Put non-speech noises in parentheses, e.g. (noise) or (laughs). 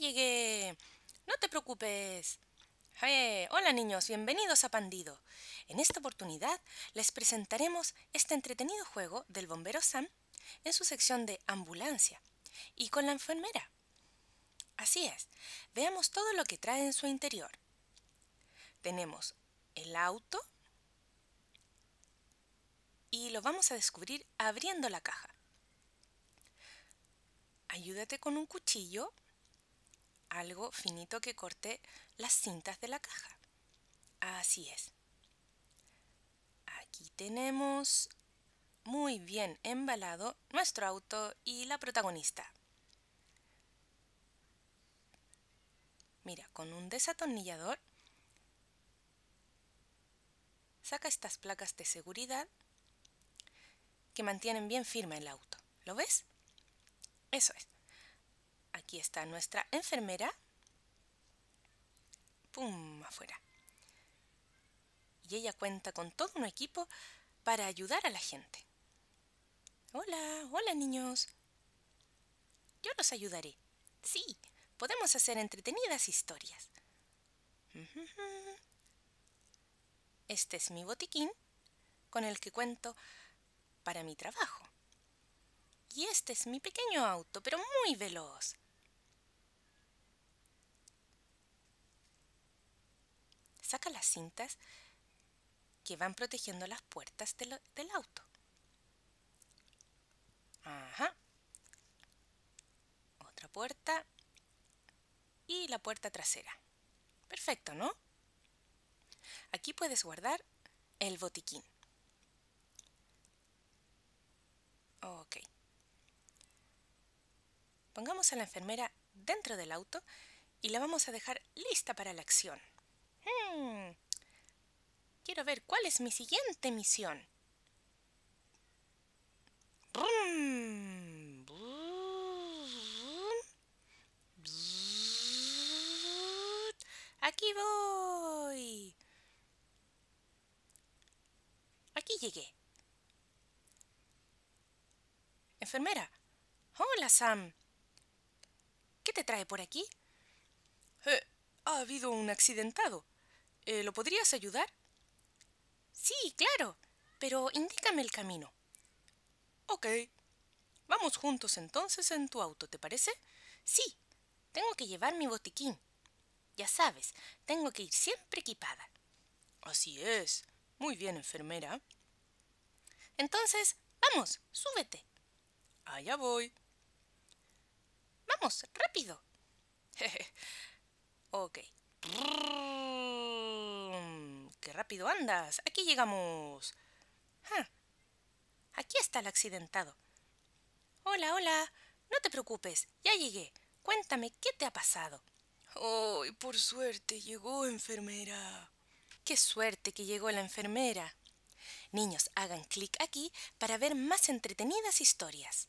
llegué. No te preocupes. Eh, hola niños, bienvenidos a Pandido. En esta oportunidad les presentaremos este entretenido juego del bombero Sam en su sección de ambulancia y con la enfermera. Así es, veamos todo lo que trae en su interior. Tenemos el auto y lo vamos a descubrir abriendo la caja. Ayúdate con un cuchillo algo finito que corte las cintas de la caja. Así es. Aquí tenemos muy bien embalado nuestro auto y la protagonista. Mira, con un desatornillador saca estas placas de seguridad que mantienen bien firme el auto. ¿Lo ves? Eso es. Aquí está nuestra enfermera. ¡Pum! Afuera. Y ella cuenta con todo un equipo para ayudar a la gente. Hola, hola niños. Yo los ayudaré. Sí, podemos hacer entretenidas historias. Este es mi botiquín con el que cuento para mi trabajo. Y este es mi pequeño auto, pero muy veloz. saca las cintas que van protegiendo las puertas del auto. Ajá. Otra puerta. Y la puerta trasera. Perfecto, ¿no? Aquí puedes guardar el botiquín. Ok. Pongamos a la enfermera dentro del auto y la vamos a dejar lista para la acción. Hmm. Quiero ver cuál es mi siguiente misión. Aquí voy. Aquí llegué. Enfermera. Hola, Sam. ¿Qué te trae por aquí? Eh, ha habido un accidentado. Eh, ¿Lo podrías ayudar? Sí, claro, pero indícame el camino. Ok. Vamos juntos entonces en tu auto, ¿te parece? Sí, tengo que llevar mi botiquín. Ya sabes, tengo que ir siempre equipada. Así es. Muy bien, enfermera. Entonces, vamos, súbete. Allá voy. Vamos, rápido. (laughs) ok rápido andas! Aquí llegamos. ¡Ah! Aquí está el accidentado. Hola, hola. No te preocupes, ya llegué. Cuéntame qué te ha pasado. ¡Ay, por suerte llegó enfermera! ¡Qué suerte que llegó la enfermera! Niños, hagan clic aquí para ver más entretenidas historias.